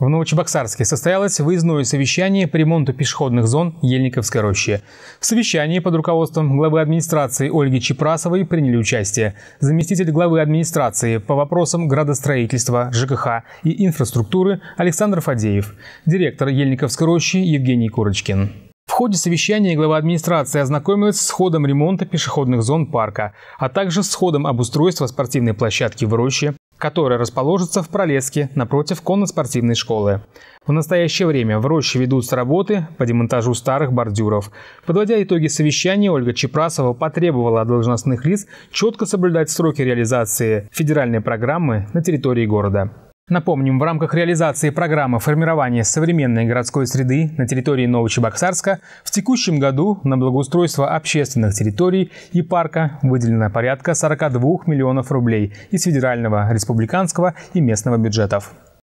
В Новочебоксарске состоялось выездное совещание по ремонту пешеходных зон Ельниковской рощи. В совещании под руководством главы администрации Ольги Чепрасовой приняли участие заместитель главы администрации по вопросам градостроительства, ЖКХ и инфраструктуры Александр Фадеев, директор Ельниковской рощи Евгений Курочкин. В ходе совещания глава администрации ознакомилась с ходом ремонта пешеходных зон парка, а также с ходом обустройства спортивной площадки в роще, которая расположится в Пролеске напротив конно-спортивной школы. В настоящее время в роще ведутся работы по демонтажу старых бордюров. Подводя итоги совещания, Ольга Чепрасова потребовала от должностных лиц четко соблюдать сроки реализации федеральной программы на территории города. Напомним, в рамках реализации программы формирования современной городской среды на территории Новочебоксарска в текущем году на благоустройство общественных территорий и парка выделено порядка 42 миллионов рублей из федерального, республиканского и местного бюджетов.